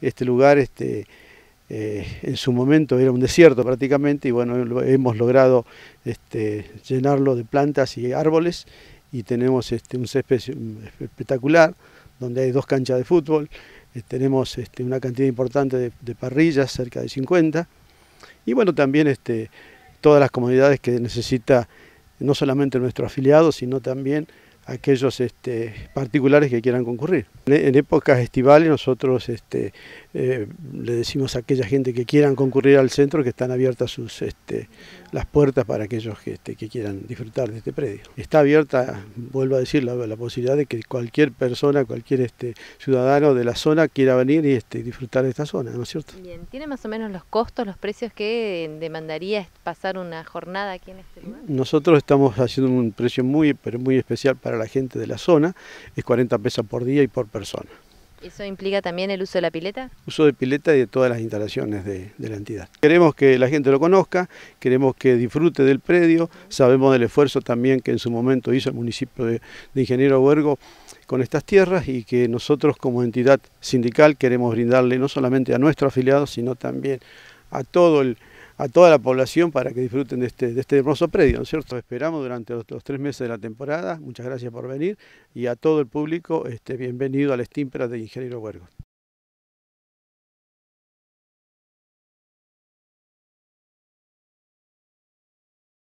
Este lugar este, eh, en su momento era un desierto prácticamente y bueno, hemos logrado este, llenarlo de plantas y árboles y tenemos este, un césped espectacular donde hay dos canchas de fútbol, eh, tenemos este, una cantidad importante de, parrillas, cerca de 50, y bueno, también este, todas las comodidades que necesita no solamente nuestro afiliado, sino también aquellos este, particulares que quieran concurrir. En, épocas estivales nosotros este, eh, le decimos a aquella gente que quieran concurrir al centro que están abiertas sus, este, las puertas para aquellos que, este, que, quieran disfrutar de este predio. Está abierta, vuelvo a decir, la, posibilidad de que cualquier persona, cualquier este, ciudadano de la zona quiera venir y este, disfrutar de esta zona, ¿no es cierto? Bien, ¿tiene más o menos los costos, los precios que demandaría pasar una jornada aquí en este lugar? Nosotros estamos haciendo un precio muy, pero muy especial para la gente de la zona, es 40 pesos por día y por persona. ¿Eso implica también el uso de la pileta? Uso de pileta y de todas las instalaciones de, la entidad. Queremos que la gente lo conozca, queremos que disfrute del predio, sabemos del esfuerzo también que en su momento hizo el municipio de, Ingeniero Huergo con estas tierras y que nosotros como entidad sindical queremos brindarle no solamente a nuestros afiliados, sino también a todo el a toda la población para que disfruten de este, este hermoso predio, ¿no es cierto? Esperamos durante los, tres meses de la temporada, muchas gracias por venir, y a todo el público, este, bienvenido a la estímpera de Ingeniero Huergo.